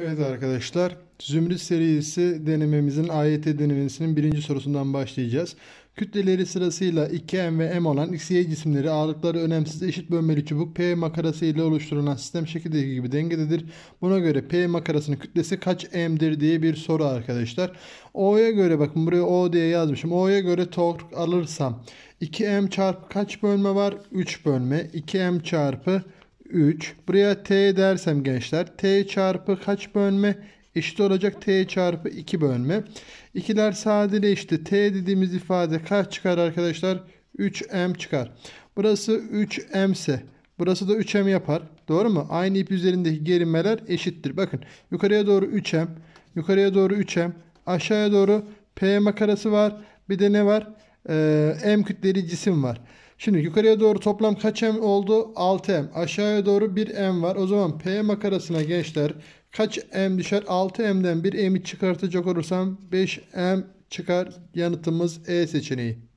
Evet arkadaşlar, Zümrüt serisi denememizin AYT denemesinin birinci sorusundan başlayacağız. Kütleleri sırasıyla 2M ve M olan XY cisimleri ağırlıkları önemsiz eşit bölmeli çubuk P makarası ile oluşturulan sistem şekildeki gibi dengededir. Buna göre P makarasının kütlesi kaç M'dir diye bir soru arkadaşlar. O'ya göre bakın buraya O diye yazmışım. O'ya göre tork alırsam 2M çarpı kaç bölme var? 3 bölme. 2M çarpı 3. Buraya t dersem gençler t çarpı kaç bölme eşit olacak t çarpı 2 bölme. İkiler sadeleşti. t dediğimiz ifade kaç çıkar arkadaşlar? 3m çıkar. Burası 3m ise burası da 3m yapar. Doğru mu? Aynı ip üzerindeki gerimeler eşittir. Bakın yukarıya doğru 3m, yukarıya doğru 3m, aşağıya doğru p makarası var. Bir de ne var? Ee, m kütleli cisim var. Şimdi yukarıya doğru toplam kaç m oldu? 6 m. Aşağıya doğru 1 m var. O zaman p makarasına gençler kaç m düşer? 6 m'den 1 m'i çıkartacak olursam 5 m çıkar. Yanıtımız E seçeneği.